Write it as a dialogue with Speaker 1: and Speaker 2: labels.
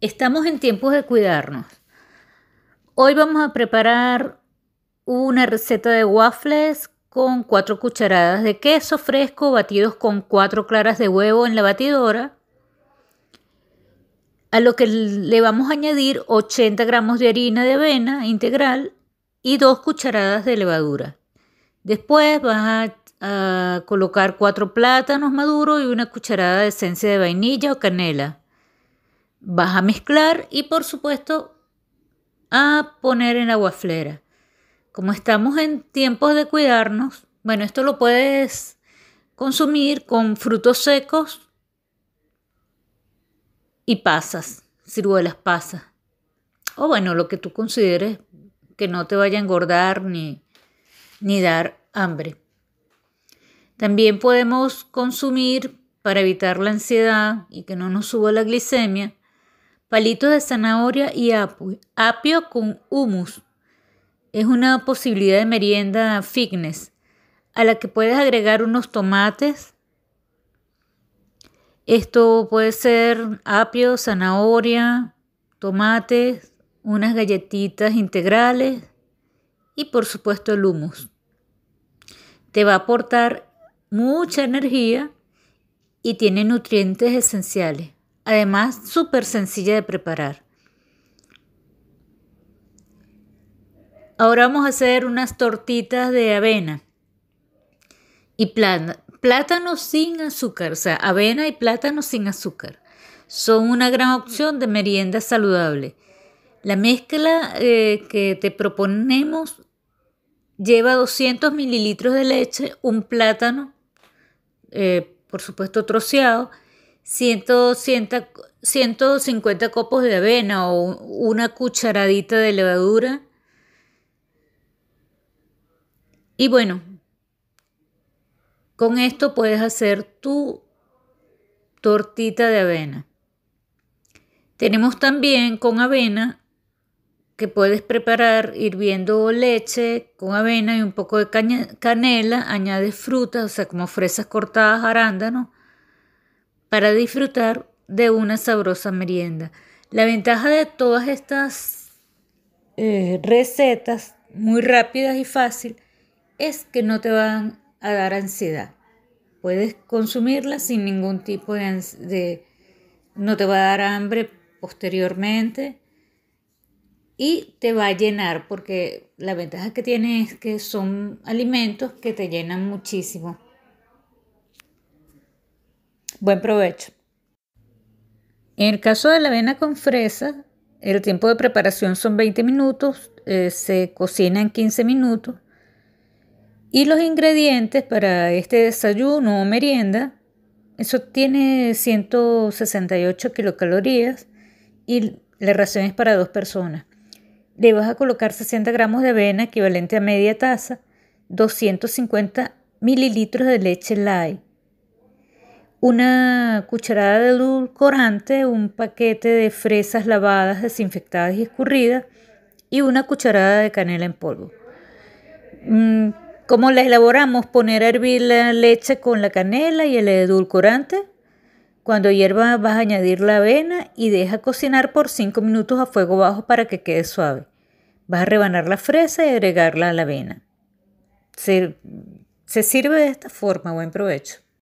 Speaker 1: Estamos en tiempos de cuidarnos. Hoy vamos a preparar una receta de waffles con 4 cucharadas de queso fresco batidos con 4 claras de huevo en la batidora. A lo que le vamos a añadir 80 gramos de harina de avena integral y 2 cucharadas de levadura. Después vas a, colocar 4 plátanos maduros y una cucharada de esencia de vainilla o canela vas a mezclar y por supuesto a poner en agua flera. Como estamos en tiempos de cuidarnos, bueno, esto lo puedes consumir con frutos secos y pasas, ciruelas pasas. O bueno, lo que tú consideres que no te vaya a engordar ni, ni dar hambre. También podemos consumir para evitar la ansiedad y que no nos suba la glicemia, palitos de zanahoria y apio, apio con humus. Es una posibilidad de merienda fitness, a la que puedes agregar unos tomates. Esto puede ser apio, zanahoria, tomates, unas galletitas integrales y por supuesto el humus. Te va a aportar mucha energía y tiene nutrientes esenciales. Además, súper sencilla de preparar. Ahora vamos a hacer unas tortitas de avena y plátano, sin azúcar, o sea, avena y plátano sin azúcar. Son una gran opción de merienda saludable. La mezcla eh, que te proponemos lleva 200 mililitros de leche, un plátano, eh, por supuesto troceado, 150, copos de avena o una cucharadita de levadura. Y bueno, con esto puedes hacer tu tortita de avena. Tenemos también con avena que puedes preparar hirviendo leche con avena y un poco de canela, añades frutas, o sea, como fresas cortadas, arándanos, para disfrutar de una sabrosa merienda. La ventaja de todas estas eh, recetas muy rápidas y fácil es que no te van a dar ansiedad. Puedes consumirlas sin ningún tipo de, de no te va a dar hambre posteriormente y te va a llenar porque la ventaja que tiene es que son alimentos que te llenan muchísimo. Buen provecho. En el caso de la avena con fresa, el tiempo de preparación son 20 minutos, eh, se cocina en 15 minutos. Y los ingredientes para este desayuno o merienda, eso tiene 168 kilocalorías y la ración es para dos personas. Le vas a colocar 60 gramos de avena, equivalente a media taza, 250 mililitros de leche light, una cucharada de edulcorante, un paquete de fresas lavadas, desinfectadas y escurridas y una cucharada de canela en polvo. Mm, ¿Cómo la elaboramos? Poner a hervir la leche con la canela y el edulcorante. Cuando hierva vas a añadir la avena y deja cocinar por 5 minutos a fuego bajo para que quede suave. Vas a rebanar la fresa y agregarla a la avena. Se, se sirve de esta forma. Buen provecho.